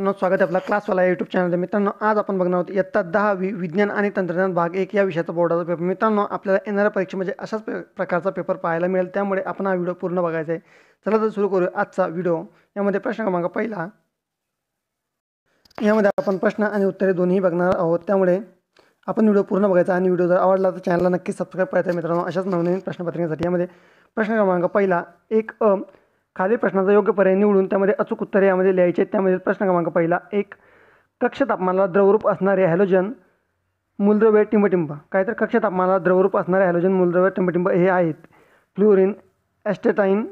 स्वागत आहे आपला क्लासवाला यूट्यूब चॅनल मित्रांनो आज आपण बघणार आहोत इयत्ता दहावी विज्ञान आणि तंत्रज्ञान भाग एक या विषयाचा बोर्डाचा पेपर मित्रांनो आपल्याला येणाऱ्या परीक्षेमध्ये अशाच प्रकारचा पेपर पाहायला मिळेल त्यामुळे आपण हा व्हिडिओ पूर्ण बघायचा आहे चला तर सुरू करू आजचा व्हिडिओ यामध्ये प्रश्न क्रमांक पहिला यामध्ये आपण प्रश्न आणि उत्तरे दोन्ही बघणार आहोत त्यामुळे आपण व्हिडिओ पूर्ण बघायचा आणि व्हिडिओ जर आवडला तर चॅनलला नक्की सबस्क्राईब करायचा मित्रांनो अशाच नवनवीन प्रश्नपत्रिकेसाठी यामध्ये प्रश्न क्रमांक पहिला एक अ खालील प्रश्नाचा योग्य पर्याय निवडून त्यामध्ये अचूक उत्तरे यामध्ये लिहायचे त्यामध्ये प्रश्न क्रमांक पहिला एक कक्ष तापमानाला द्रवरूप असणारे हॅलोजन मूलद्रव्य टिंबटिंब काय तर कक्ष तापमानाला द्रवरूप असणारे हॅलोजन मूलद्रव्य टिंबटिंब हे आहेत फ्लुरिन ॲस्टेटाईन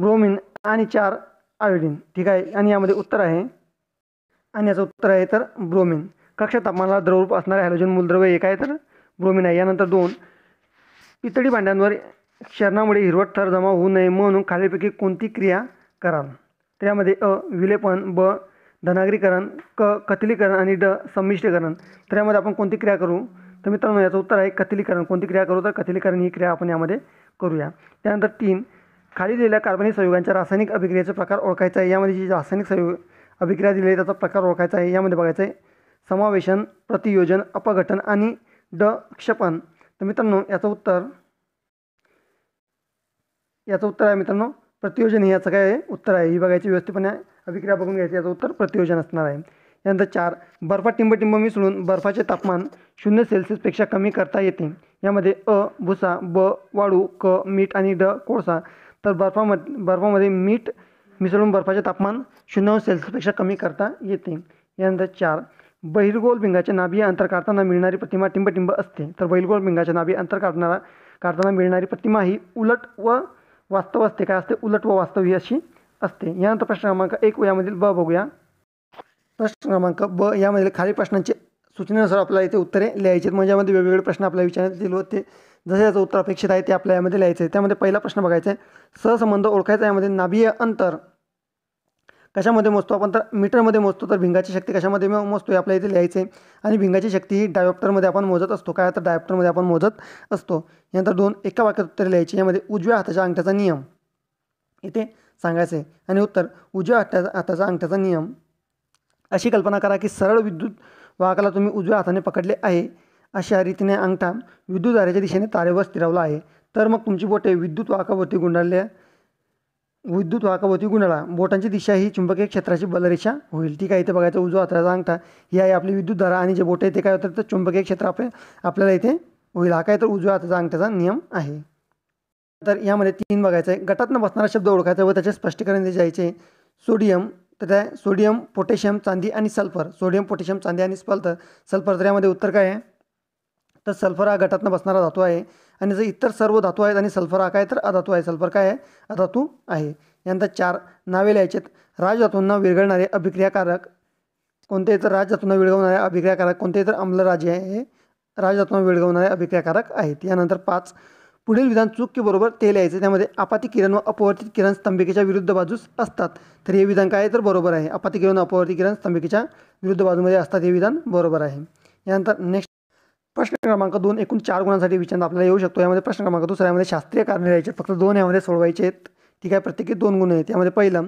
ब्रोमिन आणि चार आयोडीन ठीक आहे आणि यामध्ये उत्तर आहे आणि याचं उत्तर आहे तर ब्रोमिन कक्ष तापमानाला द्रवरूप असणारे हॅलोजन मूलद्रव्य एक आहे तर ब्रोमिन आहे यानंतर दोन पितळी भांड्यांवर शरणामुळे हिरवट थर जमा होऊ नये म्हणून खालीलपैकी कोणती क्रिया कराल त्यामध्ये अ विलेपन ब धनागरीकरण क कथलीकरण आणि ड संमिश्रीकरण तर यामध्ये आपण कोणती क्रिया करू तर मित्रांनो याचं उत्तर आहे कथलीकरण कोणती क्रिया करू तर कथलीकरण ही क्रिया आपण यामध्ये करूया त्यानंतर तीन खाली दिलेल्या कार्बनिक संयुगांच्या रासायनिक अभिक्रियेचा प्रकार ओळखायचा आहे यामध्ये जी रासायनिक संयुग अभिक्रिया दिली आहे त्याचा प्रकार ओळखायचा आहे यामध्ये बघायचं आहे समावेशन प्रतियोजन अपघटन आणि ड क्षपण तर मित्रांनो याचं उत्तर याचं उत्तर आहे मित्रांनो प्रतियोजन हे याचं काय उत्तर आहे ही बघायची व्यवस्थितपणे अभिक्रिया बघून घ्यायची याचं उत्तर प्रतियोजन असणार आहे यानंतर चार बर्फात टिंबटिंब मिसळून बर्फाचे तापमान शून्य सेल्सिअसपेक्षा कमी करता येते यामध्ये अ भुसा ब वाळू क मीठ आणि ड कोळसा तर बर्फामध्ये बर्फामध्ये मीठ मिसळून बर्फाचे तापमान शून्य सेल्सिअसपेक्षा कमी करता येते यानंतर चार बहिरगोल भिंगाचे नाभी अंतर काढताना मिळणारी प्रतिमा टिंबटिंब असते तर बहिरगोल भिंगाच्या नाभी अंतर काढणारा काढताना मिळणारी प्रतिमा ही उलट व वास्तव असते काय असते उलट व वास्तव अशी असते यानंतर प्रश्न क्रमांक एक यामधील ब बघूया प्रश्न क्रमांक ब यामधील खाली प्रश्नांचे सूचनेनुसार आपल्याला इथे उत्तरे लिहायचे आहेत म्हणजे यामध्ये वेगवेगळे प्रश्न आपल्याला विचारण्यात ते जसे याचं उत्तर अपेक्षित आहे ते आपल्या यामध्ये लिहायचं आहे त्यामध्ये पहिला प्रश्न बघायचा आहे सहसंबंध ओळखायचा यामध्ये नाभिय अंतर कशामध्ये मोजतो आपण तर मीटरमध्ये मोजतो तर भिंगाची शक्ती कशामध्ये मोजतो हे आपल्या इथे लिहायचे आहे आणि भिंगाची शक्ती ही डायोप्टरमध्ये आपण मोजत असतो काय तर डायोप्टरमध्ये आपण मोजत असतो यानंतर दोन एका वाक्यात उत्तर लिहायचे यामध्ये उजव्या हाताच्या अंगठ्याचा नियम इथे सांगायचं आहे आणि उत्तर उजव्या हाताचा हाताचा अंगठ्याचा नियम अशी कल्पना करा की सरळ विद्युत वाहकाला तुम्ही उजव्या हाताने पकडले आहे अशा रीतीने अंगठा विद्युत दारेच्या दिशेने तारेवर स्थिरावला आहे तर मग तुमची बोटे विद्युत वाहकावरती गुंडाळल्या विद्युत वाकाभोवती गुणाला बोटांची दिशा ही चुंबकीय क्षेत्राची बलरेषा होईल ठीक आहे इथे बघायचं उजवा हाताचा अंगठा ही आहे आपली विद्युत धारा आणि जे बोट आहे ते काय होतं तर चुंबकीय क्षेत्र आपल्या आपल्याला इथे होईल हा काय तर उजव्या हाताचा अंगठ्याचा नियम आहे तर यामध्ये तीन बघायचं आहे गटातनं बसणारा शब्द ओळखायचा व त्याचे स्पष्टीकरण दिले जायचे सोडियम तर त्या सोडियम पोटॅशियम चांदी आणि सल्फर सोडियम पोटॅशियम चांदी आणि स्पल्थर सल्फर तर यामध्ये उत्तर काय आहे तर सल्फर हा गटातनं बसणारा धातू आहे आणि जर इतर सर्व धातू आहेत आणि सल्फर हा काय तर अधातू आहे सल्फर काय आहे अधातू आहे यानंतर चार नावे लिहायचे राजधातूंना विरघळणारे अभिक्रियाकारक कोणते इतर राजधातूंना विळगवणारे अभिक्रियाकारक कोणते तर राजे आहे हे राजधातूंना विळगवणारे अभिक्रियाकारक आहेत यानंतर पाच पुढील विधान बरोबर ते लिहायचे त्यामध्ये आपाती किरण व अपवर्तित किरण स्तंभिकेच्या विरुद्ध बाजूस असतात तर हे विधान काय तर बरोबर आहे आपाती किरण अपवर्तित किरण स्तंभिकेच्या विरुद्ध बाजूमध्ये असतात हे विधान बरोबर आहे यानंतर नेक्स्ट प्रश्न क्रमांक दोन एकूण चार गुणांसाठी विचार आपल्याला येऊ शकतो यामध्ये प्रश्न क्रमांक दुसरा यामध्ये शास्त्रीय कारणे राहायचे फक्त दोन यामध्ये सोडवायचे आहेत ठीक आहे प्रत्येकी दोन गुण आहेत यामध्ये पहिलं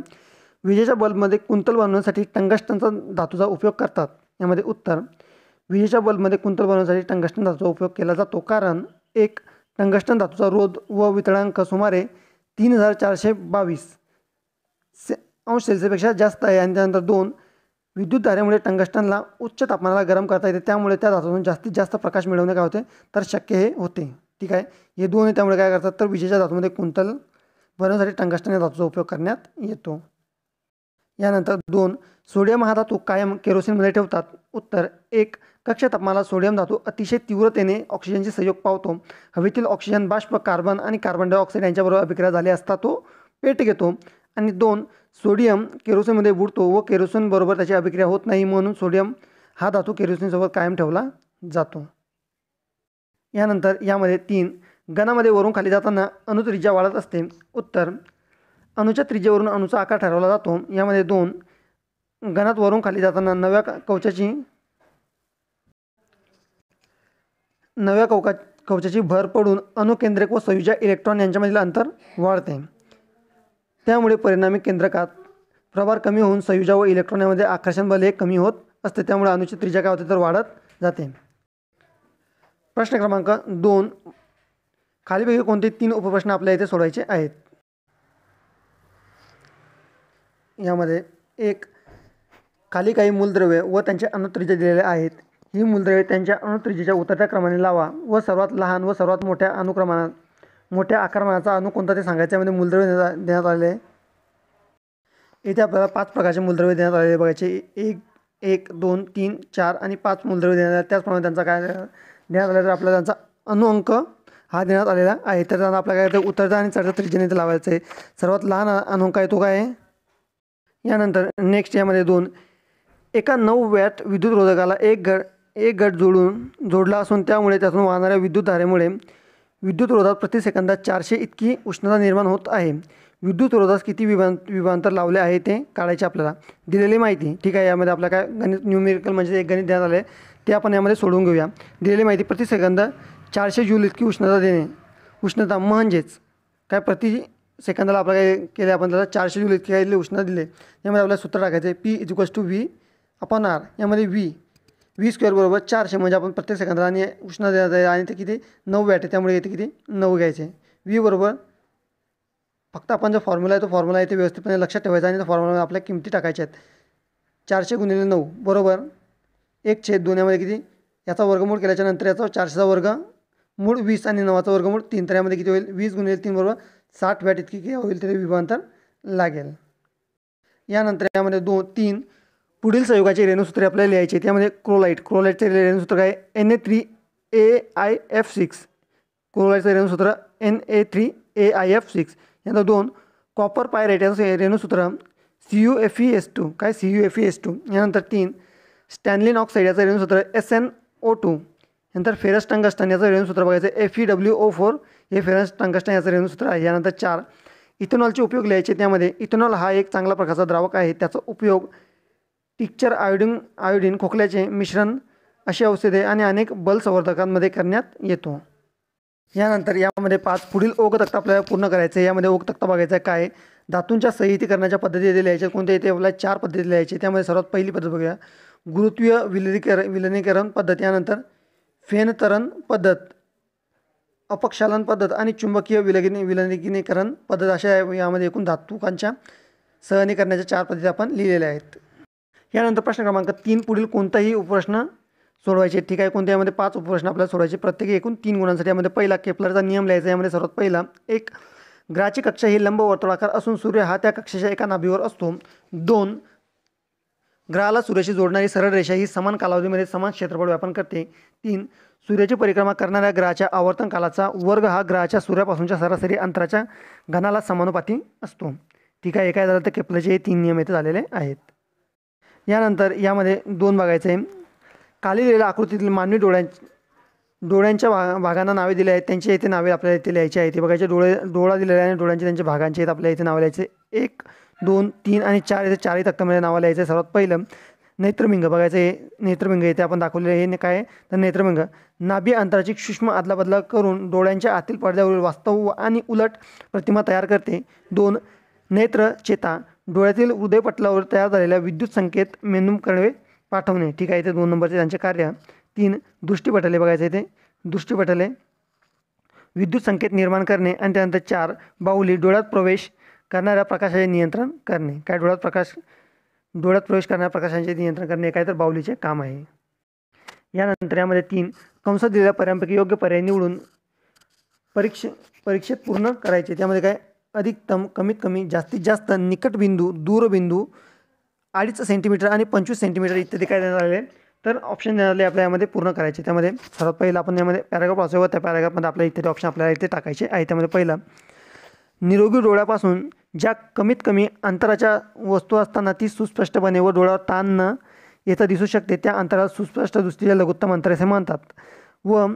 विजेच्या बल्बमध्ये कुंतल बनवण्यासाठी टंगस्टनचा धातूचा उपयोग करतात यामध्ये उत्तर विजेच्या बल्बमध्ये कुंतल बनवण्यासाठी टंगस्टन धातूचा उपयोग केला जातो कारण एक टंगस्टन धातूचा रोध व वितळांक सुमारे तीन हजार चारशे बावीस से अंश सेल्सिअसपेक्षा जास्त आहे आणि त्यानंतर दोन विद्युत धारेमुळे टंगस्टनला उच्च तापमानाला गरम करता येते त्यामुळे त्या धातूतून जास्तीत जास्त प्रकाश मिळवणे काय होते तर शक्य हे होते ठीक आहे हे दोन आहे त्यामुळे काय करतात तर विजेच्या धातूमध्ये कुंतल बनवण्यासाठी टंगस्टन या धातूचा उपयोग करण्यात येतो यानंतर दोन सोडियम हा धातू कायम केरोसिनमध्ये ठेवतात उत्तर एक कक्ष तापमानाला सोडियम धातू अतिशय तीव्रतेने ऑक्सिजनचे संयोग पावतो हवेतील ऑक्सिजन बाष्प कार्बन आणि कार्बन डायऑक्साईड यांच्याबरोबर अभिक्रिया झाली असता तो पेट घेतो आणि दोन सोडियम केरोसिनमध्ये बुडतो व बरोबर त्याची अभिक्रिया होत नाही म्हणून सोडियम हा धातू केरोसिनसोबत कायम ठेवला जातो यानंतर यामध्ये तीन गणामध्ये वरून खाली जाताना अणुत्रिज्या वाढत असते उत्तर अणुच्या त्रिज्येवरून अणुचा आकार ठरवला जातो यामध्ये दोन गणात वरून खाली जाताना नव्या कवचाची नव्या कवका कवचाची भर पडून अणुकेंद्रिक व सयुजा इलेक्ट्रॉन यांच्यामधील अंतर वाढते त्यामुळे परिणामी केंद्रकात प्रभार कमी होऊन संयुजा व इलेक्ट्रॉनमध्ये आकर्षण बल हे कमी होत असते त्यामुळे अनुचित त्रिजा काय होते तर वाढत जाते प्रश्न क्रमांक दोन खालीपैकी कोणते तीन उपप्रश्न आपल्या इथे सोडवायचे आहेत यामध्ये एक खाली काही मूलद्रव्य व त्यांचे अणुत्रिज्या दिलेले आहेत ही मूलद्रव्ये त्यांच्या अणुत्रिजेच्या उतरत्या क्रमाने लावा व सर्वात लहान व सर्वात मोठ्या अणुक्रमांना मोठ्या आकारमानाचा अणू कोणता ते सांगायच्यामध्ये मूलद्रव्य म्हणजे देण्यात आले आहे इथे आपल्याला पाच प्रकारचे मूलद्रव्य देण्यात आलेले बघायचे एक एक दोन तीन चार आणि पाच मूलद्रव्य देण्यात आले त्याचप्रमाणे त्यांचा काय देण्यात आलं तर आपल्याला त्यांचा अणुअंक हा देण्यात आलेला आहे तर त्यांना आपल्याला काय तर उतरता आणि चढता त्रिजेने ते लावायचं आहे सर्वात लहान अणुअंक आहे तो काय आहे यानंतर नेक्स्ट यामध्ये दोन एका नऊ वॅट विद्युत रोधकाला एक गट एक गट जोडून जोडला असून त्यामुळे त्यातून वाहणाऱ्या विद्युत धारेमुळे विद्युत रोधात प्रतिसेकंदात चारशे इतकी उष्णता निर्माण होत आहे विद्युत रोधास किती विभां विभांतर लावले आहे ते काढायचे आपल्याला दिलेली माहिती ठीक आहे यामध्ये आपल्याला काय गणित न्यूमेरिकल म्हणजे एक गणित देण्यात आलं आहे ते आपण यामध्ये सोडवून घेऊया दिलेली माहिती प्रतिसेकंद चारशे जूल इतकी उष्णता देणे उष्णता म्हणजेच काय प्रति सेकंदाला आपल्याला काय केले आपण त्याला चारशे जूल इतकी काय उष्णता दिले यामध्ये आपल्याला सूत्र टाकायचं आहे P is equals to V upon R यामध्ये व्ही वी स्क्वेअर बरोबर चारशे म्हणजे आपण प्रत्येक सेकंदाला आणि उष्णता देण्यात आहे आणि ते किती नऊ वॅट आहे त्यामुळे येते किती नऊ घ्यायचे वी बरोबर फक्त आपण जो फॉर्म्युला आहे तो फॉर्म्युला आहे ते व्यवस्थितपणे लक्षात ठेवायचा आणि तो फॉर्म्युला आपल्या किमती टाकायच्या आहेत चारशे गुणिले नऊ बरोबर एक छेद दोन यामध्ये किती याचा वर्गमूळ केल्याच्यानंतर याचा चारशेचा वर्ग मूळ वीस आणि नवाचा वर्गमूळ तीन तर यामध्ये किती होईल वीस गुणिले तीन बरोबर साठ वॅट इतकी किती होईल तिथे विभांतर लागेल यानंतर यामध्ये दोन तीन पुढील संयोगाचे रेणूसूत्रे आपल्याला लिहायचे त्यामध्ये क्रोलाईट क्रोलाईटचे रेणूसूत्र काय N A three A I F six क्रोलाईटचं रेणूसूत्र N A three A I F six यानंतर दोन कॉपर पायरेट याचं रेणूसूत्र C U F E e S two काय C U F E S two यानंतर तीन स्टॅनलिन ऑक्साईड याचं रेणूसूत्र एस एन ओ टू नंतर फेरस टंगस्टन याचं रेणूसूत्र बघायचं F E W O four हे फेरस टंगस्टन याचं रेणूसूत्र आहे यानंतर चार इथेनॉलचे उपयोग लिहायचे त्यामध्ये इथेनॉल हा एक चांगला प्रकारचा द्रावक आहे त्याचा उपयोग टिक्चर आयोडीन आयोडीन खोकल्याचे मिश्रण अशी औषधे आणि अनेक बलसंवर्धकांमध्ये करण्यात येतो यानंतर यामध्ये पाच पुढील तक्ता आपल्याला पूर्ण करायचं आहे यामध्ये ओकतक्ता बघायचा काय धातूंच्या संहितीकरणाच्या करण्याच्या पद्धती लिहायच्या कोणत्या इथे आपल्या चार पद्धती लिहायचे त्यामध्ये सर्वात पहिली पद्धत बघूया गुरुत्वीय विलनीकर विलनीकरण पद्धत यानंतर फेनतरण पद्धत अपक्षालन पद्धत आणि चुंबकीय विलगिनी विलिनीकरण पद्धत अशा यामध्ये एकूण धातुकांच्या सहनी करण्याच्या चार पद्धती आपण लिहिलेल्या आहेत यानंतर प्रश्न क्रमांक तीन पुढील कोणताही उपप्रश्न सोडवायचे ठीक आहे कोणत्या यामध्ये पाच उपप्रश्न आपल्याला सोडवायचे प्रत्येक एकूण तीन गुणांसाठी यामध्ये पहिला केपलरचा नियम लिहायचा यामध्ये सर्वात पहिला एक ग्रहाची कक्षा ही वर्तुळाकार असून सूर्य हा त्या कक्षेच्या एका नाभीवर असतो दोन ग्रहाला सूर्याशी जोडणारी सरळ रेषा ही समान कालावधीमध्ये समान क्षेत्रफळ व्यापन करते तीन सूर्याची परिक्रमा करणाऱ्या ग्रहाच्या आवर्तन कालाचा वर्ग हा ग्रहाच्या सूर्यापासूनच्या सरासरी अंतराच्या घनाला समानुपाती असतो ठीक आहे एका झालं तर केप्लरचे हे तीन नियम येथे झालेले आहेत यानंतर यामध्ये दोन बघायचं आहे खाली दिलेल्या आकृतीतील मानवी डोळ्यां डोळ्यांच्या भा भागांना नावे दिली आहेत त्यांच्या इथे नावे आपल्याला इथे लिहायची आहेत ते बघायचे डोळे डोळा दिलेला आहे आणि डोळ्यांचे त्यांच्या भागांचे आहेत आपल्याला इथे नावं लिहायचे एक दोन तीन आणि चार इथे चारही तक्क्यामध्ये नावं लिहायचं आहे सर्वात पहिलं नेत्रमिंग बघायचं हे नेत्रमिंग येथे आपण दाखवलेलं हे काय तर नेत्रमिंग नाभी अंतराची सूक्ष्म अदलाबदला करून डोळ्यांच्या आतील पडद्यावरील वास्तव आणि उलट प्रतिमा तयार करते दोन नेत्र चेता डोळ्यातील हृदयपटलावर तयार झालेल्या विद्युत संकेत कडवे पाठवणे ठीक आहे इथे दोन नंबरचे त्यांचे कार्य तीन दृष्टीपटले बघायचे इथे दृष्टीपटले विद्युत संकेत निर्माण करणे आणि त्यानंतर चार बाहुली डोळ्यात प्रवेश करणाऱ्या प्रकाशाचे नियंत्रण करणे काय डोळ्यात प्रकाश डोळ्यात प्रवेश करणाऱ्या प्रकाशांचे नियंत्रण करणे काय तर बाहुलीचे काम आहे यानंतर यामध्ये तीन कंस दिलेल्या पर्यायांपैकी योग्य पर्याय निवडून परीक्षे परीक्षेत पूर्ण करायचे त्यामध्ये काय अधिकतम कमीत कमी जास्तीत जास्त निकटबिंदू दूरबिंदू अडीच सेंटीमीटर आणि पंचवीस सेंटीमीटर इत्यादी काय देण्यात तर ऑप्शन देण्यात आले आपल्या यामध्ये पूर्ण करायचे त्यामध्ये सर्वात पहिलं आपण यामध्ये पॅराग्राफ वाचूया त्या पॅराग्राफमध्ये आपल्या इत्यादी ऑप्शन आपल्याला इथे टाकायचे आहे त्यामध्ये पहिला निरोगी डोळ्यापासून ज्या कमीत कमी अंतराच्या वस्तू असताना ती सुस्पष्टपणे व डोळ्यावर ताण न येता दिसू शकते त्या अंतराला सुस्पष्ट दृष्टीला लघुत्तम अंतर असे म्हणतात व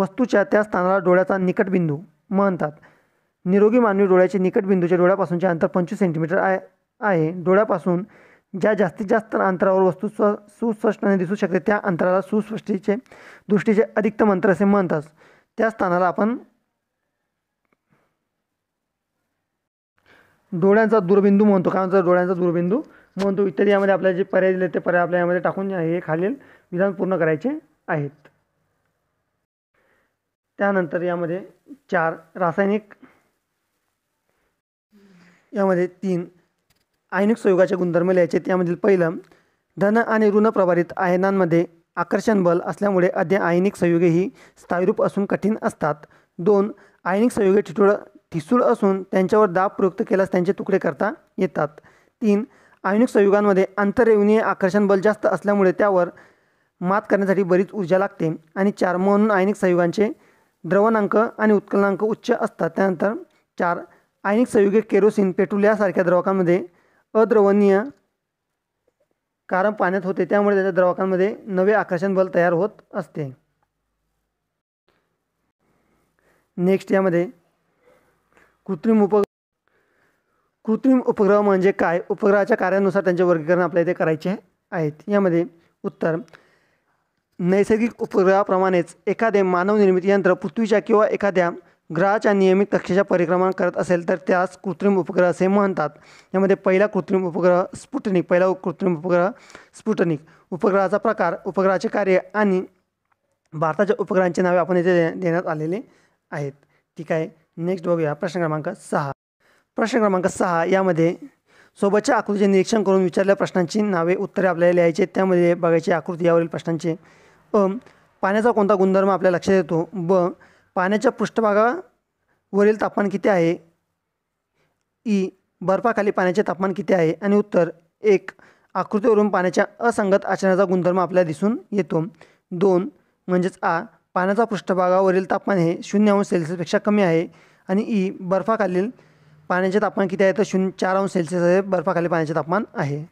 वस्तूच्या त्या स्थानाला डोळ्याचा निकटबिंदू म्हणतात निरोगी मानवी डोळ्याचे निकटबिंदूच्या डोळ्यापासूनचे अंतर पंचवीस सेंटीमीटर आहे आहे डोळ्यापासून ज्या जास्तीत जास्त अंतरावर वस्तू स्व सुस्पष्टपणे दिसू शकते त्या अंतराला सुस्पष्टीचे दृष्टीचे अधिकतम अंतर असे म्हणतात त्या स्थानाला आपण डोळ्यांचा दुर्बिंदू म्हणतो काय म्हणतो डोळ्यांचा दुर्बिंदू म्हणतो इत्यादी यामध्ये आपल्याला जे पर्याय दिले ते पर्याय आपल्या यामध्ये टाकून हे खालील विधान पूर्ण करायचे आहेत त्यानंतर यामध्ये चार रासायनिक यामध्ये तीन आयनिक संयुगाचे गुणधर्म लिहायचे त्यामधील पहिलं धन आणि ऋण प्रभारित आयनांमध्ये आकर्षण बल असल्यामुळे अध्या आयनिक संयुगे ही स्थायीरूप असून कठीण असतात दोन आयनिक संयुगे ठिसूळ ठिसूळ असून त्यांच्यावर दाब प्रयुक्त केल्यास त्यांचे तुकडे करता येतात तीन आयनिक संयुगांमध्ये आंतररेवनीय आकर्षण बल जास्त असल्यामुळे त्यावर मात करण्यासाठी बरीच ऊर्जा लागते आणि चार म्हणून आयनिक संयुगांचे द्रवणांक आणि उत्कलनांक उच्च असतात त्यानंतर चार आयनिक संयुगे केरोसिन पेट्रोल यासारख्या द्रवकांमध्ये अद्रवणीय कारण पाण्यात होते त्यामुळे त्याच्या द्रावकांमध्ये नवे आकर्षण बल तयार होत असते नेक्स्ट यामध्ये कृत्रिम उप कृत्रिम उपग्रह म्हणजे काय उपग्रहाच्या कार्यानुसार त्यांचे वर्गीकरण आपल्या इथे करायचे आहेत यामध्ये उत्तर नैसर्गिक उपग्रहाप्रमाणेच एखादे मानवनिर्मित यंत्र पृथ्वीच्या किंवा एखाद्या ग्रहाच्या नियमित कक्षेच्या परिक्रमा करत असेल तर त्यास कृत्रिम उपग्रह असे म्हणतात यामध्ये पहिला कृत्रिम उपग्रह स्फुटनिक पहिला कृत्रिम उपग्रह स्फुटनिक उपग्रहाचा प्रकार उपग्रहाचे कार्य आणि भारताच्या उपग्रहांची नावे आपण येथे देण्यात आलेले आहेत ठीक आहे नेक्स्ट बघूया प्रश्न क्रमांक सहा प्रश्न क्रमांक सहा यामध्ये सोबतच्या आकृतीचे निरीक्षण करून विचारलेल्या प्रश्नांची नावे उत्तरे आपल्याला लिहायचे त्यामध्ये बघायची आकृती यावरील प्रश्नांचे अ पाण्याचा कोणता गुणधर्म आपल्या लक्षात येतो ब पाण्याच्या पृष्ठभागावरील तापमान किती आहे ई बर्फाखाली पाण्याचे तापमान किती आहे आणि उत्तर एक आकृतीवरून पाण्याच्या असंगत आचरणाचा गुणधर्म आपल्याला दिसून येतो दोन म्हणजेच आ पाण्याचा पृष्ठभागावरील तापमान हे शून्य अंश सेल्सिअसपेक्षा कमी आहे आणि ई बर्फाखालील पाण्याचे तापमान किती आहे तर शून्य चार अंश सेल्सिअस हे बर्फाखाली पाण्याचे तापमान आहे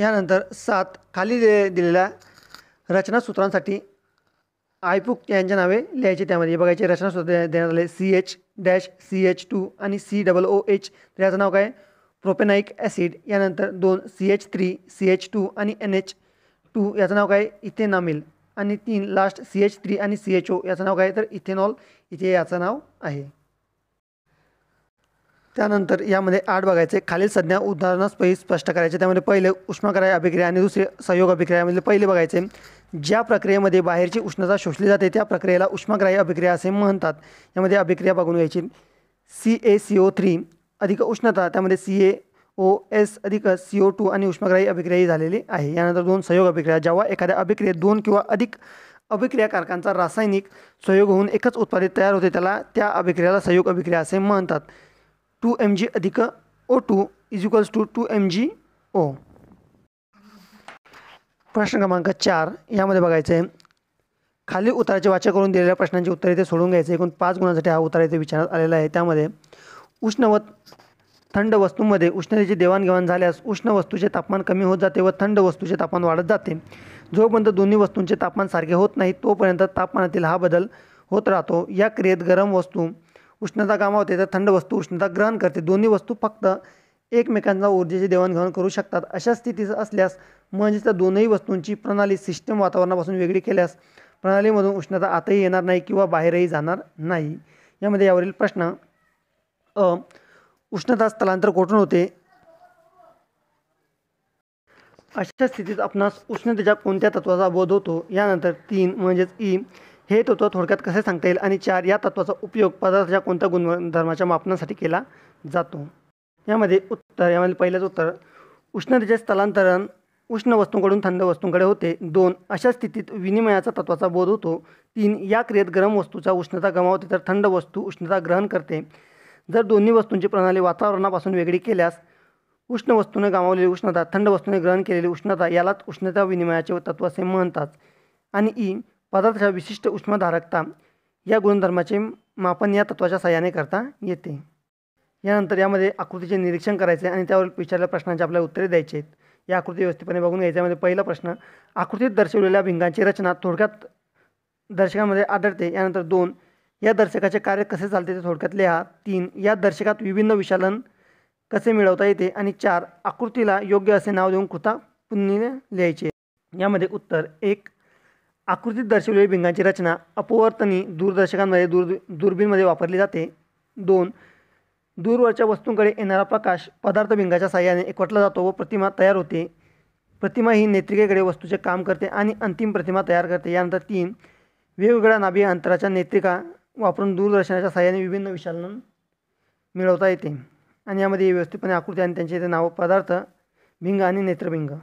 यानंतर सात खाली दिलेल्या रचना सूत्रांसाठी आयपुक यांच्या नावे लिहायचे त्यामध्ये बघायचे सुद्धा देण्यात आले C H dash C H two आणि सी डबल ओ एच तर याचं नाव काय प्रोपेनाईक ॲसिड यानंतर दोन C H three C H two आणि एन एच टू याचं नाव काय इथेनामिल आणि तीन लास्ट सी एच थ्री आणि सी एच ओ याचं नाव काय तर इथेनॉल इथे याचं नाव आहे त्यानंतर यामध्ये आठ बघायचे खालील संज्ञा उदाहरणासपैकी स्पष्ट करायचे त्यामध्ये पहिले उष्मकाराय अभिक्रिया आणि दुसरे सहयोग अभिक्रियामध्ये पहिले बघायचे ज्या प्रक्रियेमध्ये बाहेरची उष्णता शोषली जाते त्या प्रक्रियेला उष्माग्राही अभिक्रिया असे म्हणतात यामध्ये अभिक्रिया बघून घ्यायची C A C O three अधिक उष्णता त्यामध्ये सी ए ओ एस अधिक सी ओ टू आणि उष्माग्राही अभिक्रिया झालेली आहे यानंतर दोन संयोग अभिक्रिया जेव्हा एखाद्या अभिक्रियेत दोन किंवा अधिक अभिक्रिया कारकांचा रासायनिक सहयोग होऊन एकच उत्पादित तयार होते त्याला त्या अभिक्रियाला संयोग अभिक्रिया असे म्हणतात टू एम जी अधिक O two is equals to two M G O प्रश्न क्रमांक चार यामध्ये बघायचं आहे खाली उत्तराचे वाचक करून दिलेल्या प्रश्नांची उत्तरे इथे सोडून घ्यायचे एकूण पाच गुणांसाठी हा उतारा इथे विचारण्यात आलेला आहे त्यामध्ये उष्ण व थंड वस्तूमध्ये उष्णतेची देवाणघेवाण झाल्यास उष्ण वस्तूचे तापमान कमी होत जाते व थंड वस्तूचे तापमान वाढत जाते जोपर्यंत दोन्ही वस्तूंचे तापमान सारखे होत नाही तोपर्यंत तापमानातील हा बदल होत राहतो या क्रियेत गरम वस्तू उष्णता कामावते तर थंड वस्तू उष्णता ग्रहण करते दोन्ही वस्तू फक्त एकमेकांना ऊर्जेची देवाणघेवाण करू शकतात अशा स्थितीत असल्यास म्हणजेच त्या दोनही वस्तूंची प्रणाली सिस्टम वातावरणापासून वेगळी केल्यास प्रणालीमधून उष्णता आताही येणार नाही किंवा बाहेरही जाणार नाही यामध्ये यावरील प्रश्न अ उष्णता स्थलांतर कोठून होते अशा स्थितीत आपणास उष्णतेच्या कोणत्या तत्वाचा बोध होतो यानंतर तीन म्हणजेच ई हे तत्व थोडक्यात कसे सांगता येईल आणि चार या तत्वाचा उपयोग पदार्थाच्या कोणत्या गुणधर्माच्या मापनासाठी केला जातो यामध्ये उत्तर यामध्ये पहिलंच उत्तर उष्णतेचे स्थलांतरण उष्ण वस्तूंकडून थंड वस्तूंकडे होते दोन अशा स्थितीत विनिमयाचा तत्वाचा बोध होतो तीन या क्रियेत गरम वस्तूचा उष्णता गमावते तर थंड वस्तू उष्णता ग्रहण करते जर दोन्ही वस्तूंची प्रणाली वातावरणापासून वेगळी केल्यास उष्ण वस्तूने गमावलेली उष्णता थंड वस्तूने ग्रहण केलेली उष्णता यालाच उष्णता विनिमयाचे तत्व असे म्हणतात आणि ई पदार्थाच्या विशिष्ट उष्मधारकता या गुणधर्माचे मापन या तत्वाच्या सहाय्याने करता येते यानंतर यामध्ये आकृतीचे निरीक्षण करायचे आणि त्यावर विचारलेल्या प्रश्नांची आपल्याला उत्तरे द्यायचे आहेत या आकृती व्यवस्थितपणे बघून घ्यायच्यामध्ये पहिला प्रश्न आकृतीत दर्शवलेल्या भिंगांची रचना थोडक्यात दर्शकामध्ये आढळते यानंतर दोन या दर्शकाचे कार्य कसे चालते ते थोडक्यात लिहा तीन या दर्शकात विभिन्न विशालन कसे मिळवता येते आणि चार आकृतीला योग्य असे नाव देऊन कृता पुन्हा लिहायचे यामध्ये उत्तर एक आकृतीत दर्शवलेली भिंगांची रचना अपवर्तनी दूरदर्शकांमध्ये दूर दुर्बीनमध्ये वापरली जाते दोन दूरवरच्या वस्तूंकडे येणारा प्रकाश पदार्थ भिंगाच्या साह्याने एकवटला जातो व प्रतिमा तयार होते प्रतिमा ही नेत्रिकेकडे वस्तूचे काम करते आणि अंतिम प्रतिमा तयार करते यानंतर तीन वेगवेगळ्या नाभी अंतराच्या नेत्रिका वापरून दूरदर्शनाच्या साह्याने विभिन्न विशालन मिळवता येते आणि यामध्ये व्यवस्थितपणे आकृती आणि त्यांचे नाव पदार्थ भिंग आणि नेत्रभिंग